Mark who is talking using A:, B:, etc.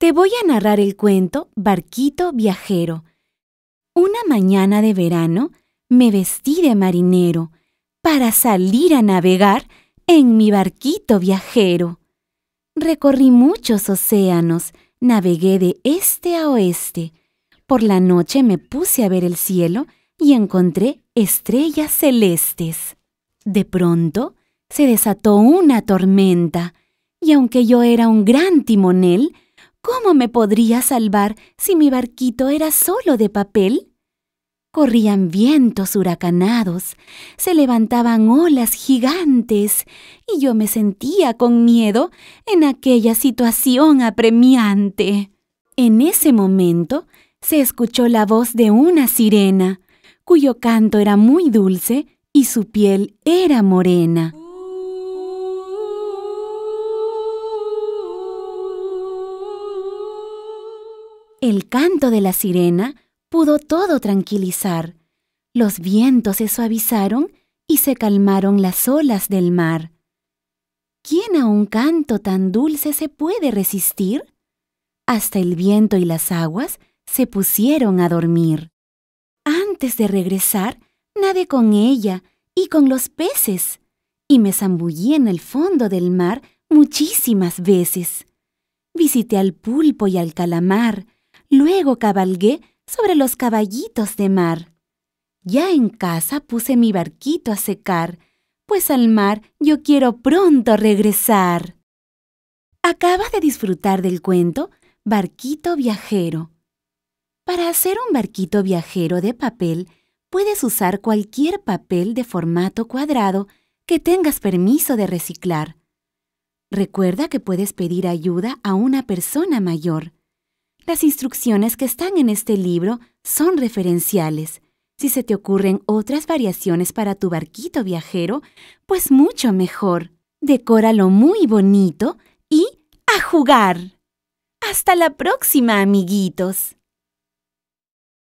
A: Te voy a narrar el cuento Barquito Viajero. Una mañana de verano me vestí de marinero para salir a navegar en mi barquito viajero. Recorrí muchos océanos, navegué de este a oeste. Por la noche me puse a ver el cielo y encontré estrellas celestes. De pronto se desató una tormenta, y aunque yo era un gran timonel, ¿Cómo me podría salvar si mi barquito era solo de papel? Corrían vientos huracanados, se levantaban olas gigantes y yo me sentía con miedo en aquella situación apremiante. En ese momento se escuchó la voz de una sirena, cuyo canto era muy dulce y su piel era morena. El canto de la sirena pudo todo tranquilizar. Los vientos se suavizaron y se calmaron las olas del mar. ¿Quién a un canto tan dulce se puede resistir? Hasta el viento y las aguas se pusieron a dormir. Antes de regresar, nadé con ella y con los peces, y me zambullí en el fondo del mar muchísimas veces. Visité al pulpo y al calamar, Luego cabalgué sobre los caballitos de mar. Ya en casa puse mi barquito a secar, pues al mar yo quiero pronto regresar. Acaba de disfrutar del cuento Barquito Viajero. Para hacer un barquito viajero de papel, puedes usar cualquier papel de formato cuadrado que tengas permiso de reciclar. Recuerda que puedes pedir ayuda a una persona mayor. Las instrucciones que están en este libro son referenciales. Si se te ocurren otras variaciones para tu barquito viajero, pues mucho mejor. Decóralo muy bonito y a jugar. Hasta la próxima, amiguitos.